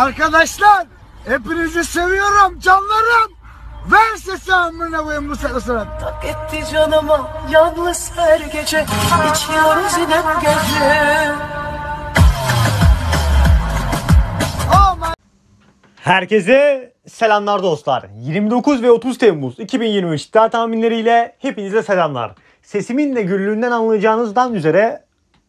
Arkadaşlar hepinizi seviyorum canlarım. Ver sesi amına koyayım bu sırasına. Tak etti canıma yalnız her gece içiyoruz inem gece. Oh Herkese selamlar dostlar. 29 ve 30 Temmuz 2023 iddia tahminleriyle hepinize selamlar. Sesimin de güllüğünden anlayacağınızdan üzere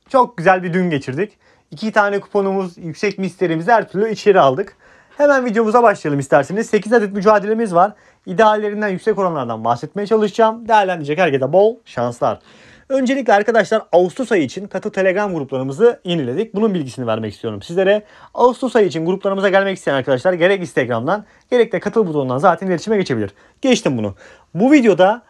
çok güzel bir dün geçirdik. İki tane kuponumuz yüksek misterimizi her türlü içeri aldık. Hemen videomuza başlayalım isterseniz. 8 adet mücadelemiz var. İdeallerinden yüksek oranlardan bahsetmeye çalışacağım. Değerlendirecek herkese bol şanslar. Öncelikle arkadaşlar Ağustos ayı için katı Telegram gruplarımızı yeniledik. Bunun bilgisini vermek istiyorum sizlere. Ağustos ayı için gruplarımıza gelmek isteyen arkadaşlar gerek Instagram'dan gerek de katıl butonundan zaten iletişime geçebilir. Geçtim bunu. Bu videoda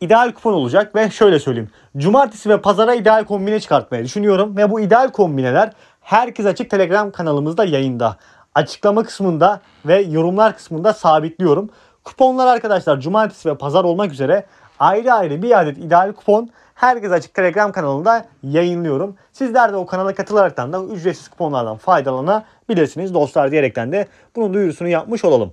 ideal kupon olacak ve şöyle söyleyeyim. Cumartesi ve pazara ideal kombine çıkartmayı düşünüyorum ve bu ideal kombineler Herkes Açık Telegram kanalımızda yayında. Açıklama kısmında ve yorumlar kısmında sabitliyorum. Kuponlar arkadaşlar cumartesi ve pazar olmak üzere ayrı ayrı bir adet ideal kupon Herkes Açık Telegram kanalında yayınlıyorum. Sizler de o kanala katılaraktan da ücretsiz kuponlardan faydalanabilirsiniz dostlar diyerekten de bunun duyurusunu yapmış olalım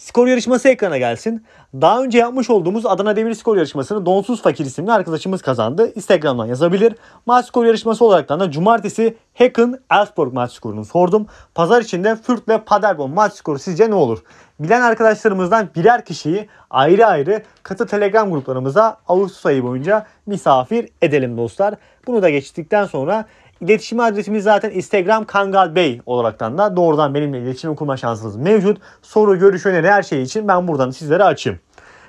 skor yarışması ekrana gelsin. Daha önce yapmış olduğumuz Adana Demir skor yarışmasını Donsuz Fakir isimli arkadaşımız kazandı. Instagram'dan yazabilir. Maç skor yarışması olarak da cumartesi Hacken Elfsborg maç skorunu sordum. Pazar içinde Fürt ve Paderborn maç skoru sizce ne olur? Bilen arkadaşlarımızdan birer kişiyi ayrı ayrı katı Telegram gruplarımıza Ağustos ayı boyunca misafir edelim dostlar. Bunu da geçtikten sonra İletişim adresimiz zaten Instagram Kangal Bey olaraktan da doğrudan benimle iletişim kurma şansınız mevcut. Soru, görüş, öneri her şey için ben buradan sizlere açayım.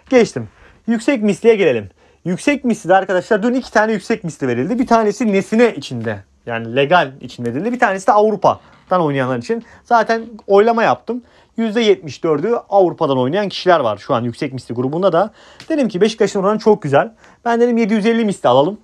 Geçtim. Yüksek misliye gelelim. Yüksek misli de arkadaşlar dün iki tane yüksek misli verildi. Bir tanesi nesine içinde yani legal içinde verildi. Bir tanesi de Avrupa'dan oynayanlar için. Zaten oylama yaptım. %74'ü Avrupa'dan oynayan kişiler var şu an yüksek misli grubunda da. Dedim ki Beşiktaş'ın oranı çok güzel. Ben dedim 750 misli alalım.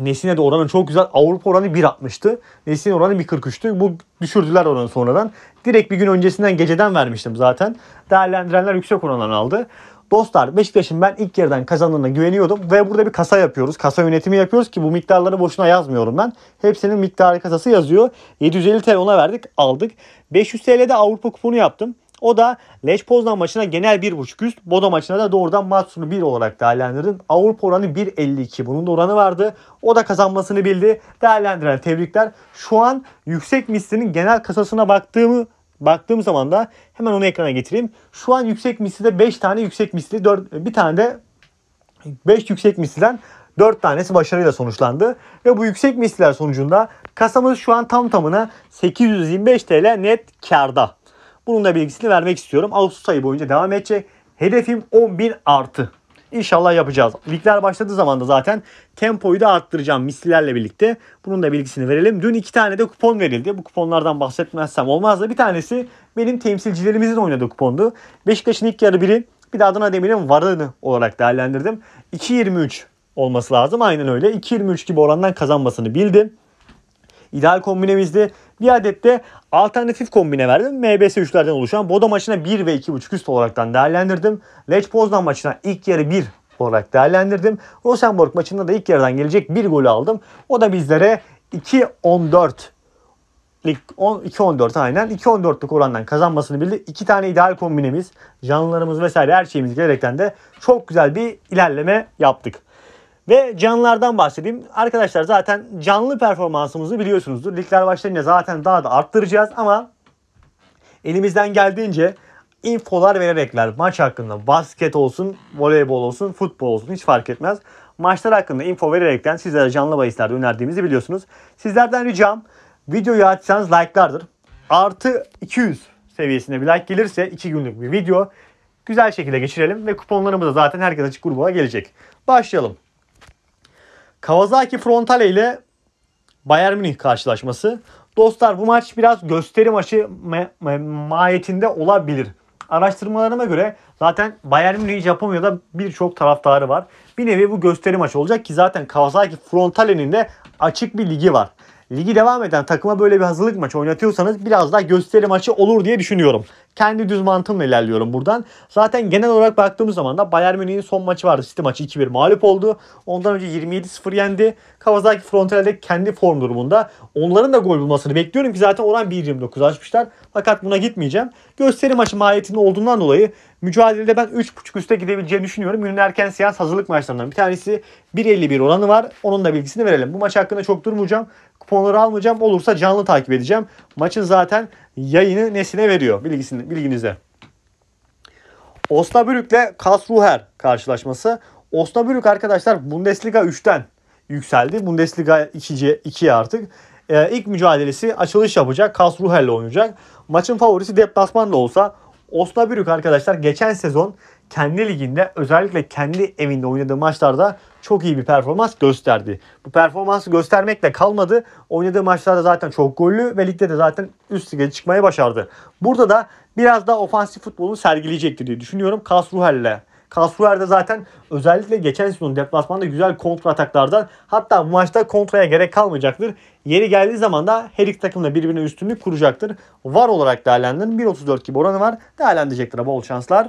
Nesine de oranı çok güzel. Avrupa oranı 1.60'tı. Nesine oranı 1.43'tü. Bu düşürdüler oranı sonradan. Direkt bir gün öncesinden geceden vermiştim zaten. Değerlendirenler yüksek oranlar aldı. Dostlar Beşiktaş'ın ben ilk yerden kazandığına güveniyordum ve burada bir kasa yapıyoruz. Kasa yönetimi yapıyoruz ki bu miktarları boşuna yazmıyorum ben. Hepsinin miktarı kasası yazıyor. 750 TL ona verdik aldık. 500 TL'de Avrupa kuponu yaptım. O da Leş Poznan maçına genel 1.5 üst. Bodo maçına da doğrudan maç sonu 1 olarak değerlendirdim. Avrupa oranı 1.52. Bunun da oranı vardı. O da kazanmasını bildi. Değerlendiren tebrikler. Şu an yüksek mislinin genel kasasına baktığımı baktığım zaman da hemen onu ekrana getireyim. Şu an yüksek misli de 5 tane yüksek misli, 4, bir tane de 5 yüksek misliden 4 tanesi başarıyla sonuçlandı. Ve bu yüksek misliler sonucunda kasamız şu an tam tamına 825 TL net karda. Bunun da bilgisini vermek istiyorum. Ağustos ayı boyunca devam edecek. Hedefim 10.000 artı. İnşallah yapacağız. Ligler başladığı zaman da zaten tempoyu da arttıracağım mislilerle birlikte. Bunun da bilgisini verelim. Dün iki tane de kupon verildi. Bu kuponlardan bahsetmezsem olmazdı. bir tanesi benim temsilcilerimizin oynadığı kupondu. Beşiktaş'ın ilk yarı biri bir de Adana Demir'in varını olarak değerlendirdim. 2.23 olması lazım. Aynen öyle. 2.23 gibi orandan kazanmasını bildim. İdeal kombinemizde bir adet de alternatif kombine verdim. MBS üçlerden oluşan Bodo maçına 1 ve 2.5 üst olaraktan değerlendirdim. Lech Poznan maçına ilk yarı 1 olarak değerlendirdim. Rosenborg maçında da ilk yarıdan gelecek bir golü aldım. O da bizlere 2-14 lig 2-14 aynen 2-14'lük orandan kazanmasını bildi. İki tane ideal kombinemiz, canlılarımız vesaire her şeyimiz gerekten de çok güzel bir ilerleme yaptık. Ve canlılardan bahsedeyim. Arkadaşlar zaten canlı performansımızı biliyorsunuzdur. Ligler başlayınca zaten daha da arttıracağız ama elimizden geldiğince infolar vererekler maç hakkında basket olsun, voleybol olsun, futbol olsun hiç fark etmez. Maçlar hakkında info vererekten sizlere canlı bahislerde önerdiğimizi biliyorsunuz. Sizlerden ricam videoyu açsanız like'lardır. Artı 200 seviyesinde bir like gelirse 2 günlük bir video güzel şekilde geçirelim ve kuponlarımız da zaten herkes açık grubuna gelecek. Başlayalım. Kawasaki Frontale ile Bayern Münih karşılaşması. Dostlar bu maç biraz gösteri maçı mahiyetinde olabilir. Araştırmalarıma göre zaten Bayern Münih Japonya'da birçok taraftarı var. Bir nevi bu gösteri maçı olacak ki zaten Kawasaki Frontale'nin de açık bir ligi var. Ligi devam eden takıma böyle bir hazırlık maçı oynatıyorsanız biraz daha gösteri maçı olur diye düşünüyorum. Kendi düz mantığımla ilerliyorum buradan. Zaten genel olarak baktığımız zaman da Bayern Münih'in son maçı vardı. City maçı 2-1 mağlup oldu. Ondan önce 27-0 yendi. Kawasaki Frontier'de kendi form durumunda. Onların da gol bulmasını bekliyorum ki zaten oran 1.29 açmışlar. Fakat buna gitmeyeceğim. Gösteri maçı mahiyetinde olduğundan dolayı mücadelede ben 3.5 üste gidebileceğini düşünüyorum. Günün erken seans hazırlık maçlarından bir tanesi. 1.51 oranı var. Onun da bilgisini verelim. Bu maç hakkında çok durmayacağım. Kuponları almayacağım. Olursa canlı takip edeceğim. Maçın zaten yayını nesine veriyor bilgisin bilginize. Osnabrück'le Kasruher karşılaşması. Osnabrück arkadaşlar Bundesliga 3'ten yükseldi. Bundesliga 2'ye 2'ye artık. Ee, ilk mücadelesi açılış yapacak. Kasruher'le oynayacak. Maçın favorisi deplasman da olsa Osnabrück arkadaşlar geçen sezon kendi liginde özellikle kendi evinde oynadığı maçlarda çok iyi bir performans gösterdi. Bu performansı göstermekle kalmadı. Oynadığı maçlarda zaten çok gollü ve ligde de zaten üst lige çıkmayı başardı. Burada da biraz daha ofansif futbolunu sergileyecektir diye düşünüyorum Kasruhel'le. Kasruher de zaten özellikle geçen sezon deplasmanda güzel kontra ataklardan hatta bu maçta kontraya gerek kalmayacaktır. Yeri geldiği zaman da her iki takımla birbirine üstünlük kuracaktır. Var olarak değerlendirin. 1.34 gibi oranı var. Değerlendirecektir bol şanslar.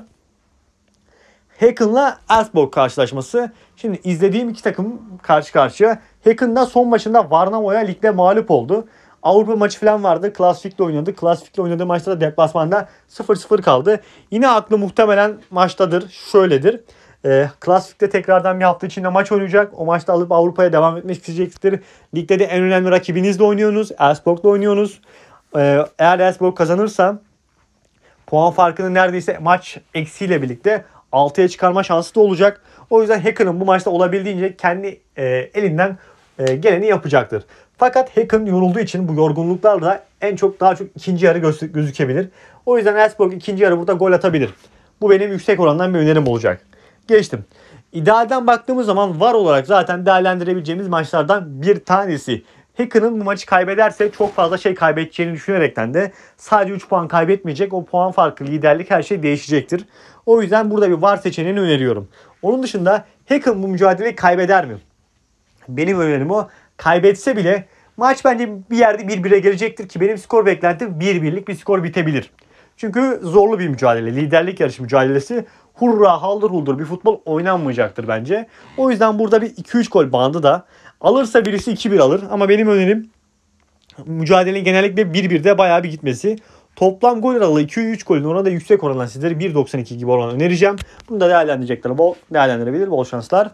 Haken'la Elfborg karşılaşması. Şimdi izlediğim iki takım karşı karşıya. Haken'da son maçında Varnamo'ya ligde mağlup oldu. Avrupa maçı falan vardı. Klasikle oynadı. Klasikle oynadığı maçta da deplasmanda 0-0 kaldı. Yine aklı muhtemelen maçtadır. Şöyledir. E, ee, klasikte tekrardan bir hafta içinde maç oynayacak. O maçta alıp Avrupa'ya devam etmek isteyecektir. Ligde de en önemli rakibinizle oynuyorsunuz. Elfsborg'la oynuyorsunuz. E, eğer Elfsborg kazanırsa puan farkını neredeyse maç eksiyle birlikte 6'ya çıkarma şansı da olacak. O yüzden Hacker'ın bu maçta olabildiğince kendi e, elinden e, geleni yapacaktır. Fakat Hacken yorulduğu için bu yorgunluklarla en çok daha çok ikinci yarı göz, gözükebilir. O yüzden Elfsborg ikinci yarı burada gol atabilir. Bu benim yüksek orandan bir önerim olacak. Geçtim. İdealden baktığımız zaman var olarak zaten değerlendirebileceğimiz maçlardan bir tanesi. Hacker'ın bu maçı kaybederse çok fazla şey kaybedeceğini düşünerekten de sadece 3 puan kaybetmeyecek. O puan farkı, liderlik her şey değişecektir. O yüzden burada bir var seçeneğini öneriyorum. Onun dışında Hacker bu mücadeleyi kaybeder mi? Benim önerim o. Kaybetse bile maç bence bir yerde 1-1'e gelecektir ki benim skor beklentim 1-1'lik bir skor bitebilir. Çünkü zorlu bir mücadele. Liderlik yarışı mücadelesi hurra haldır huldur bir futbol oynanmayacaktır bence. O yüzden burada bir 2-3 gol bandı da Alırsa birisi 2-1 alır ama benim önerim mücadelenin genellikle 1-1'de bayağı bir gitmesi. Toplam gol aralığı 2-3 golün oranı da yüksek oranla sizlere 1.92 gibi olan önereceğim. Bunu da değerlendirecekler. Bol değerlendirebilir. Bol şanslar.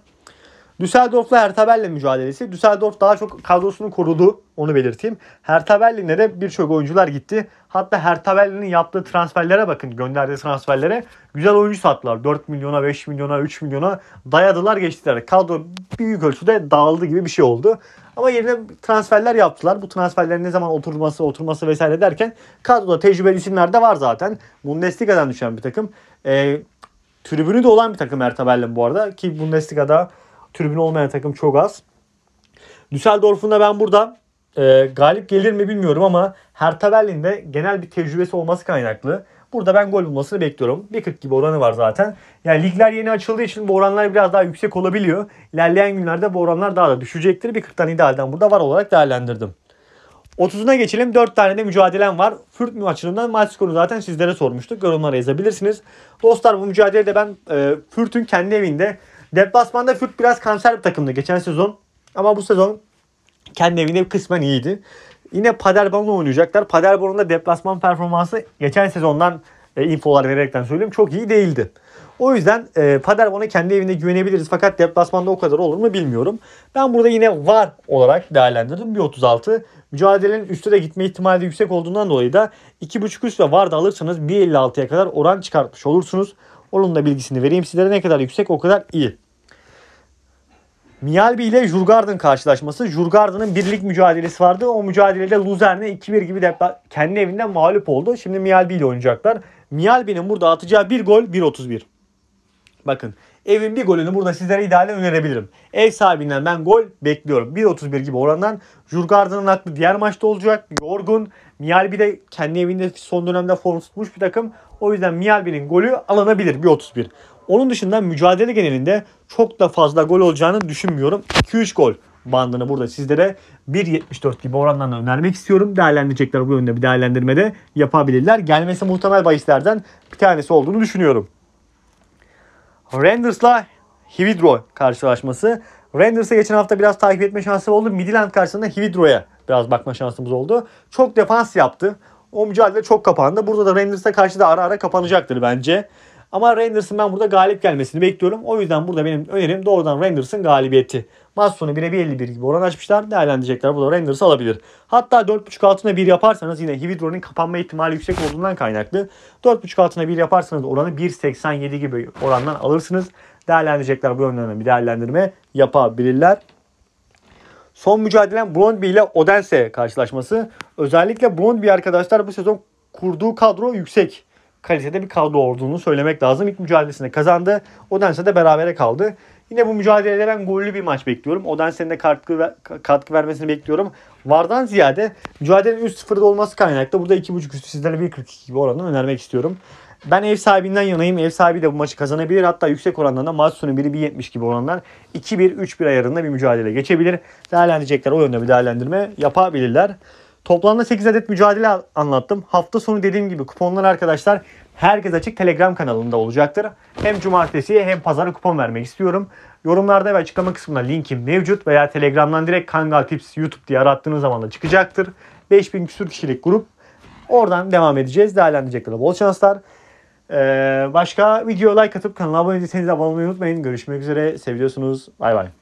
Düsseldorf'la Hertha Berlin mücadelesi. Düsseldorf daha çok kadrosunu korudu. Onu belirteyim. Hertha Berlin'e de birçok oyuncular gitti. Hatta Hertha Berlin'in yaptığı transferlere bakın. Gönderdiği transferlere. Güzel oyuncu sattılar. 4 milyona, 5 milyona, 3 milyona dayadılar geçtiler. Kadro büyük ölçüde dağıldı gibi bir şey oldu. Ama yerine transferler yaptılar. Bu transferlerin ne zaman oturması, oturması vesaire derken kadroda tecrübeli isimler de var zaten. Bundesliga'dan düşen bir takım. E, tribünü de olan bir takım Hertha Berlin bu arada. Ki Bundesliga'da tribün olmayan takım çok az. Düsseldorf'un da ben burada e, galip gelir mi bilmiyorum ama Hertha Berlin'de genel bir tecrübesi olması kaynaklı. Burada ben gol bulmasını bekliyorum. 1.40 gibi oranı var zaten. Yani ligler yeni açıldığı için bu oranlar biraz daha yüksek olabiliyor. İlerleyen günlerde bu oranlar daha da düşecektir. 140'dan idealden burada var olarak değerlendirdim. 30'una geçelim. 4 tane de mücadelem var. Fürt maçından maç skoru zaten sizlere sormuştuk. Yorumlara yazabilirsiniz. Dostlar bu mücadelede ben e, Fürt'ün kendi evinde Deplasmanda fürt biraz kanser bir takımdı geçen sezon. Ama bu sezon kendi evinde kısmen iyiydi. Yine Paderborn'la oynayacaklar. Paderborn'un da deplasman performansı geçen sezondan e, infolar vererekten söyleyeyim çok iyi değildi. O yüzden e, Paderborn'a kendi evinde güvenebiliriz. Fakat deplasmanda o kadar olur mu bilmiyorum. Ben burada yine var olarak değerlendirdim. 1.36. Mücadelenin üstte de gitme ihtimali yüksek olduğundan dolayı da 2.5 üst ve var da alırsanız 1.56'ya kadar oran çıkartmış olursunuz. Onun da bilgisini vereyim sizlere. Ne kadar yüksek o kadar iyi. Mialbi ile Jurgarden karşılaşması. Jurgarden'ın birlik mücadelesi vardı. O mücadelede Luzerne 2-1 gibi depla kendi evinden mağlup oldu. Şimdi Mialbi ile oynayacaklar. Mialbi'nin burada atacağı bir gol 1.31. Bakın evin bir golünü burada sizlere idealen önerebilirim. Ev sahibinden ben gol bekliyorum. 1.31 gibi orandan. Jurgarden'ın aklı diğer maçta olacak. Yorgun. Mialbi de kendi evinde son dönemde form tutmuş bir takım. O yüzden Mialbi'nin golü alınabilir 31. Onun dışında mücadele genelinde çok da fazla gol olacağını düşünmüyorum. 2-3 gol bandını burada sizlere 1.74 gibi oranlarla önermek istiyorum. Değerlendirecekler bu yönde bir değerlendirmede yapabilirler. Gelmesi muhtemel bahislerden bir tanesi olduğunu düşünüyorum. Rangers'la Hividro karşılaşması. Rangers'ı geçen hafta biraz takip etme şansı oldu. Midland karşısında Hividro'ya biraz bakma şansımız oldu. Çok defans yaptı. O mücadele çok kapandı. Burada da Rangers'a karşı da ara ara kapanacaktır bence. Ama Rangers'ın ben burada galip gelmesini bekliyorum. O yüzden burada benim önerim doğrudan Rangers'ın galibiyeti. Maç sonu 1'e 1.51 gibi oran açmışlar. Değerlendirecekler. bu da Rangers alabilir. Hatta 4.5 altına 1 yaparsanız yine Hividro'nun kapanma ihtimali yüksek olduğundan kaynaklı. 4.5 altına 1 yaparsanız oranı 1.87 gibi orandan alırsınız. Değerlendirecekler bu yönden bir değerlendirme yapabilirler. Son mücadelem Brondby ile Odense karşılaşması. Özellikle Brondby arkadaşlar bu sezon kurduğu kadro yüksek kalitede bir kadro olduğunu söylemek lazım. İlk mücadelesinde kazandı. Odense de berabere kaldı. Yine bu mücadelede ben gollü bir maç bekliyorum. Odense'nin de katkı, katkı vermesini bekliyorum. Vardan ziyade mücadelenin 3-0'da olması kaynaklı. Burada 2.5 üstü sizlere 1.42 gibi oranını önermek istiyorum. Ben ev sahibinden yanayım. Ev sahibi de bu maçı kazanabilir. Hatta yüksek oranlarında maç sonu 1-1.70 gibi oranlar 2-1-3-1 ayarında bir mücadele geçebilir. Değerlendirecekler o yönde bir değerlendirme yapabilirler. Toplamda 8 adet mücadele anlattım. Hafta sonu dediğim gibi kuponlar arkadaşlar herkes açık Telegram kanalında olacaktır. Hem cumartesi hem pazara kupon vermek istiyorum. Yorumlarda ve açıklama kısmında linkim mevcut veya Telegram'dan direkt Kangal Tips YouTube diye arattığınız zaman da çıkacaktır. 5000 küsur kişilik grup. Oradan devam edeceğiz. Değerlendirecekler bol şanslar. Ee, başka video like atıp kanala abone değilseniz abone olmayı unutmayın. Görüşmek üzere. Seviyorsunuz. Bay bay.